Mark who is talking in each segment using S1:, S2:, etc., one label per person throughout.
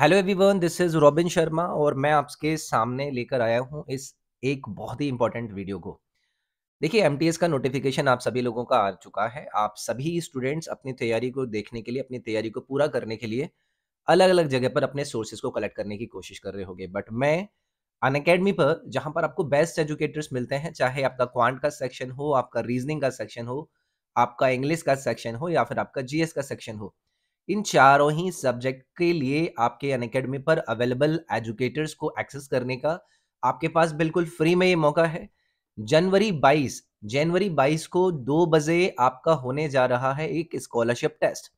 S1: hello everyone this is Robin Sharma और मैं आपके सामने लेकर आया हूं इस एक बहुत ही इंपॉर्टेंट वीडियो को देखिए एमटीएस का नोटिफिकेशन आप सभी लोगों का आ चुका है आप सभी स्टूडेंट्स अपनी तैयारी को देखने के लिए अपनी तैयारी को पूरा करने के लिए अलग अलग जगह पर अपने सोर्सेज को कलेक्ट करने की कोशिश कर रहे होंगे बट मैं अन अकेडमी पर जहाँ पर आपको बेस्ट एजुकेटर्स मिलते हैं चाहे आपका क्वांट का सेक्शन हो आपका रीजनिंग का सेक्शन हो आपका इंग्लिश का सेक्शन हो या फिर आपका जीएस का सेक्शन हो इन चारों ही सब्जेक्ट के लिए आपके अनकेडमी पर अवेलेबल एजुकेटर्स को एक्सेस करने का आपके पास बिल्कुल फ्री में ये मौका है जनवरी 22 जनवरी 22 को दो बजे आपका होने जा रहा है एक स्कॉलरशिप टेस्ट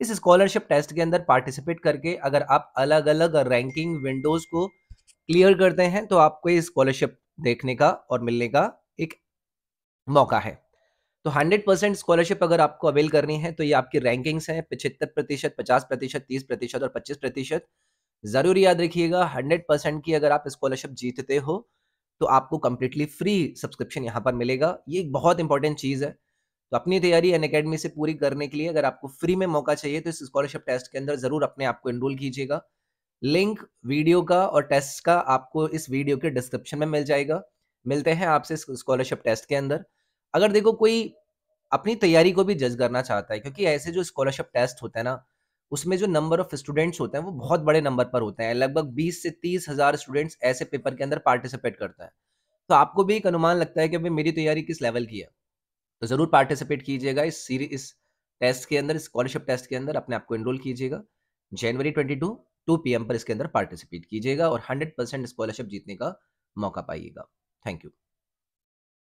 S1: इस स्कॉलरशिप टेस्ट के अंदर पार्टिसिपेट करके अगर आप अलग अलग रैंकिंग विंडोज को क्लियर करते हैं तो आपको ये स्कॉलरशिप देखने का और मिलने का एक मौका है तो हंड्रेड परसेंट स्कॉलरशिप अगर आपको अवेल करनी है तो ये आपकी रैंकिंग्स हैं पिछहत्तर प्रतिशत पचास प्रतिशत तीस प्रतिशत और पच्चीस प्रतिशत ज़रूर याद रखिएगा हंड्रेड परसेंट की अगर आप स्कॉलरशिप जीतते हो तो आपको कम्प्लीटली फ्री सब्सक्रिप्शन यहाँ पर मिलेगा ये एक बहुत इंपॉर्टेंट चीज़ है तो अपनी तैयारी एन अकेडमी से पूरी करने के लिए अगर आपको फ्री में मौका चाहिए तो इस स्कॉलरशिप टेस्ट के अंदर ज़रूर अपने आप को एनरोल कीजिएगा लिंक वीडियो का और टेस्ट का आपको इस वीडियो के डिस्क्रिप्शन में मिल जाएगा मिलते हैं आपसे स्कॉलरशिप टेस्ट के अंदर अगर देखो कोई अपनी तैयारी को भी जज करना चाहता है क्योंकि ऐसे जो स्कॉलरशिप टेस्ट होते हैं ना उसमें जो नंबर ऑफ स्टूडेंट्स होते हैं वो बहुत बड़े नंबर पर होते हैं लगभग बीस से तीस हजार स्टूडेंट्स ऐसे पेपर के अंदर पार्टिसिपेट करते हैं तो आपको भी एक अनुमान लगता है कि भाई मेरी तैयारी किस लेवल की है तो ज़रूर पार्टिसिपेट कीजिएगा इस सीरीज इस टेस्ट के अंदर स्कॉलरशिप टेस्ट के अंदर अपने आप को एनरोल कीजिएगा जनवरी ट्वेंटी टू टू पी पर इसके अंदर पार्टिसिपेट कीजिएगा और हंड्रेड परसेंट स्कॉलरशिप जीतने का मौका पाइएगा थैंक यू